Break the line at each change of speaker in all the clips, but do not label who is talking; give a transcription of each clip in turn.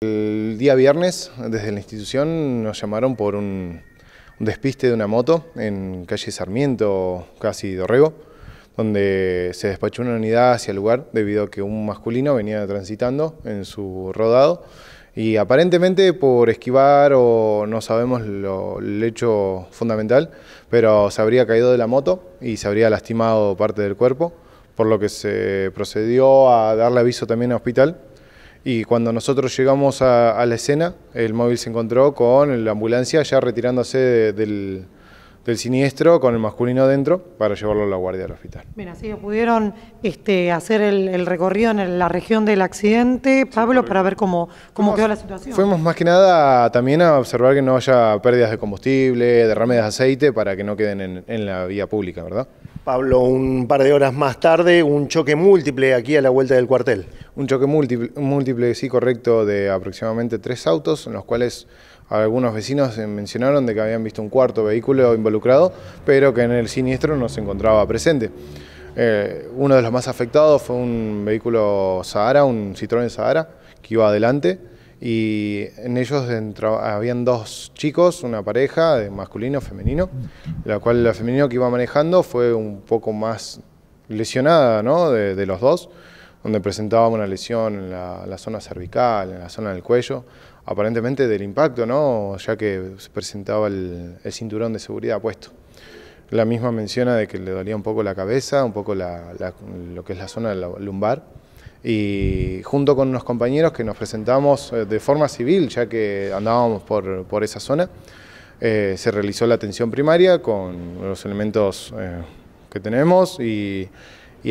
El día viernes, desde la institución, nos llamaron por un, despiste de una moto en calle Sarmiento, casi Dorrego, donde se despachó una unidad hacia el lugar debido a que un masculino venía transitando en su rodado y aparentemente por esquivar o no sabemos lo, el hecho fundamental, pero se habría caído de la moto y se habría lastimado parte del cuerpo, por lo que se procedió a darle aviso también al hospital y cuando nosotros llegamos a, la escena, el móvil se encontró con la ambulancia ya retirándose del, siniestro, con el masculino dentro, para llevarlo a la guardia del hospital. Bien, así pudieron este, hacer el, recorrido en la región del accidente, Pablo, para ver cómo, cómo quedó la situación. Fuimos más que nada también a observar que no haya pérdidas de combustible, derrame de aceite, para que no queden en la vía pública, ¿verdad? Pablo, un par de horas más tarde, un choque múltiple aquí a la vuelta del cuartel. Un choque múltiple, sí, correcto, de aproximadamente tres autos, en los cuales algunos vecinos mencionaron de que habían visto un cuarto vehículo involucrado, pero que en el siniestro no se encontraba presente. Eh, uno de los más afectados fue un vehículo Sahara, un Citroën Sahara, que iba adelante y en ellos habían dos chicos, una pareja de masculino, femenino, la cual la femenino que iba manejando fue un poco más lesionada de, los dos, donde presentaba una lesión en la, zona cervical, en la zona del cuello, aparentemente del impacto, ya que se presentaba el, cinturón de seguridad puesto. La misma menciona de que le dolía un poco la cabeza, un poco lo que es la zona lumbar y junto con unos compañeros que nos presentamos eh, de forma civil, ya que andábamos por, por esa zona, eh, se realizó la atención primaria con los elementos eh, que tenemos y,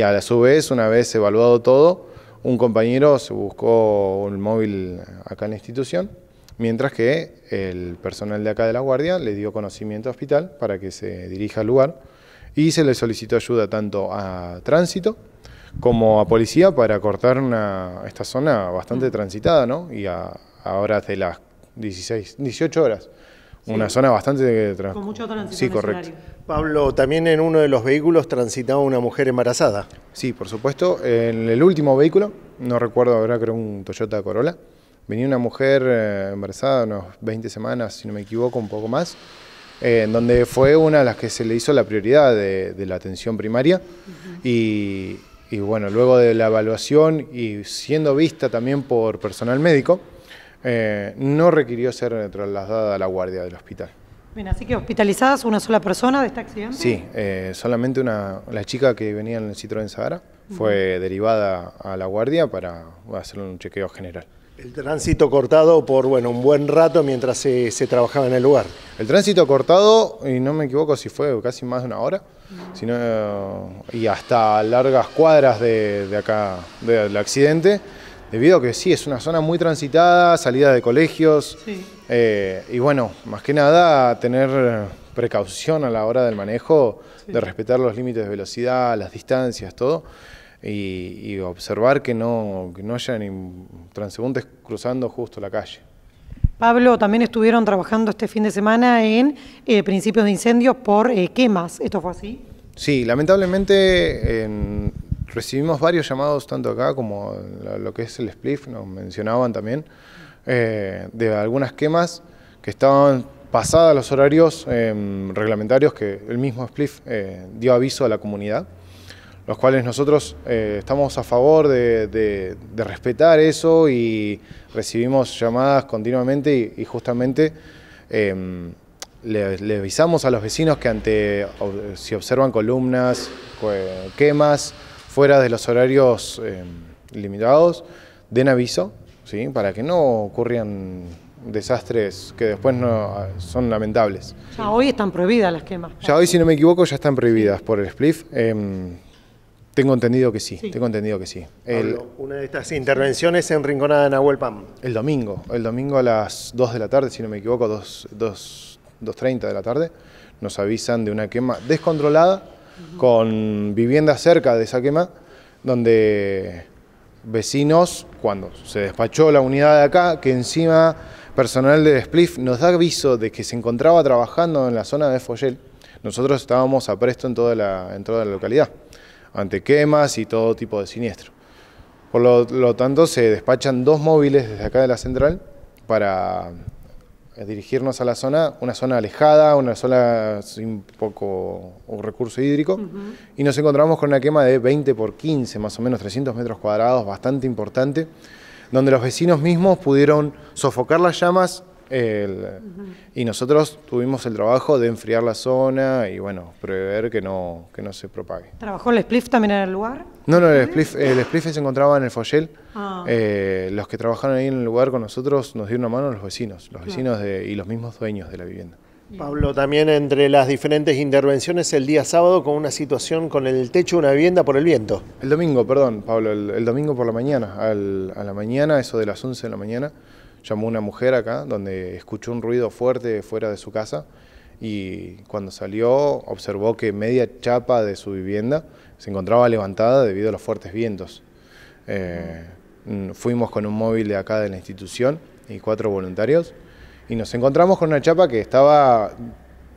a su vez, una vez evaluado todo, un compañero se buscó un móvil acá en la institución, mientras que el personal de acá de la guardia le dio conocimiento al hospital para que se dirija al lugar y se le solicitó ayuda tanto a tránsito, como a policía para cortar esta zona bastante mm. transitada, ¿no? Y a, horas de las 16, 18 horas. Una zona bastante... Con mucho tránsito. Sí, correcto. Pablo, también en uno de los vehículos transitaba una mujer embarazada. Sí, por supuesto. En el último vehículo, no recuerdo, ahora creo un Toyota Corolla, venía una mujer eh, embarazada, unos 20 semanas, si no me equivoco, un poco más, eh, en donde fue una de las que se le hizo la prioridad de, la atención primaria y y bueno, luego de la evaluación y siendo vista también por personal médico, eh, no requirió ser trasladada a la guardia del hospital. Bien, así que hospitalizadas una sola persona de este accidente. Sí, eh, solamente una, la chica que venía en el Citroën Sahara fue derivada a la guardia para hacer un chequeo general. El tránsito cortado por bueno un buen rato mientras se, se, trabajaba en el lugar. El tránsito cortado, y no me equivoco si fue casi más de una hora, sino, y hasta largas cuadras de, de acá del accidente, debido a que sí, es una zona muy transitada, salida de colegios, eh, y bueno, más que nada tener precaución a la hora del manejo, de respetar los límites de velocidad, las distancias, todo y, observar que no, no haya ni transeúntes cruzando justo la calle. Pablo, también estuvieron trabajando este fin de semana en eh, principios de incendios por eh, quemas. ¿Esto fue así? Sí, lamentablemente recibimos varios llamados, tanto acá como lo que es el SPLIF, nos mencionaban también, eh, de algunas quemas que estaban pasadas los horarios em, reglamentarios que el mismo SPLIF dio aviso a la comunidad los cuales nosotros eh, estamos a favor de, respetar eso y recibimos llamadas continuamente y, justamente em, le, avisamos a los vecinos que ante si observan columnas, quemas fuera de los horarios em, limitados, den aviso, ¿sí? para que no ocurran desastres que después no ah, son lamentables. Ya hoy están prohibidas las quemas. Ya hoy, si no me equivoco, ya están prohibidas por el SPLIF. Em, tengo entendido que sí, tengo entendido que sí. una de estas intervenciones en Rinconada de Nahuel Pam. El domingo, el domingo a las 2 de la tarde, si no me equivoco, 2, 2.30 de la tarde, nos avisan de una quema descontrolada con viviendas cerca de esa quema, donde vecinos, cuando se despachó la unidad de acá, que encima personal de Spliff nos da aviso de que se encontraba trabajando en la zona de Foyel, nosotros estábamos a presto en toda la, en toda la localidad ante quemas y todo tipo de siniestro. Por lo, tanto, se despachan dos móviles desde acá de la central para eh, dirigirnos a la zona, una zona alejada, una zona sin poco recurso hídrico, y nos encontramos con una quema de 20 por 15, más o menos 300 metros cuadrados, bastante importante, donde los vecinos mismos pudieron sofocar las llamas y nosotros tuvimos el trabajo de enfriar la zona y bueno, prever que no, que no se propague. ¿Trabajó el spliff también en el lugar? No, no, el spliff, el se encontraba en el Foyel. Ah. Eh, los que trabajaron ahí en el lugar con nosotros nos dieron una mano los vecinos, los vecinos de, y los mismos dueños de la vivienda. Pablo, también entre las diferentes intervenciones el día sábado con una situación con el techo de una vivienda por el viento. El domingo, perdón, Pablo, el, domingo por la mañana, al, a la mañana, eso de las 11 de la mañana, llamó una mujer acá, donde escuchó un ruido fuerte fuera de su casa y cuando salió observó que media chapa de su vivienda se encontraba levantada debido a los fuertes vientos. Eh, mm, fuimos con un móvil de acá de la institución y cuatro voluntarios y nos encontramos con una chapa que estaba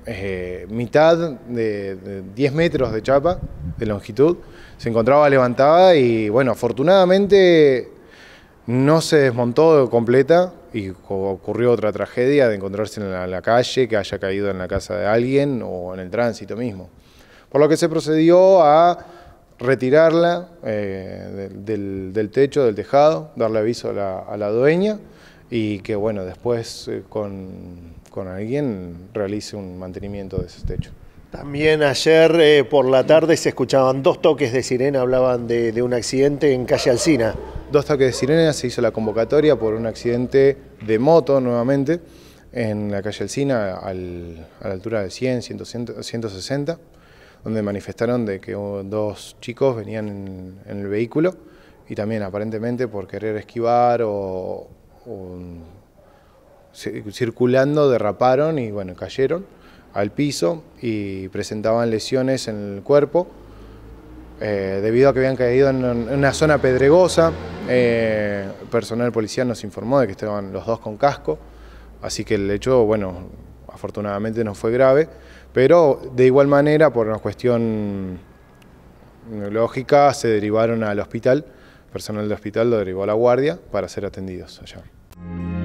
eh, mitad de, 10 metros de chapa de longitud, se encontraba levantada y bueno, afortunadamente no se desmontó completa, y ocurrió otra tragedia de encontrarse en la, calle, que haya caído en la casa de alguien o en el tránsito mismo. Por lo que se procedió a retirarla eh, del, techo, del tejado, darle aviso a la, dueña y que bueno, después eh, con, con alguien realice un mantenimiento de ese techo. También ayer eh, por la tarde se escuchaban dos toques de sirena, hablaban de, un accidente en calle Alcina. Dos toques de sirena, se hizo la convocatoria por un accidente de moto nuevamente en la calle Alcina a la altura de 100, 160, donde manifestaron de que dos chicos venían en, el vehículo y también aparentemente por querer esquivar o, o circulando derraparon y bueno, cayeron al piso y presentaban lesiones en el cuerpo eh, debido a que habían caído en una zona pedregosa. El eh, personal policial nos informó de que estaban los dos con casco, así que el hecho, bueno, afortunadamente no fue grave, pero de igual manera, por una cuestión lógica, se derivaron al hospital, personal del hospital lo derivó a la guardia para ser atendidos allá.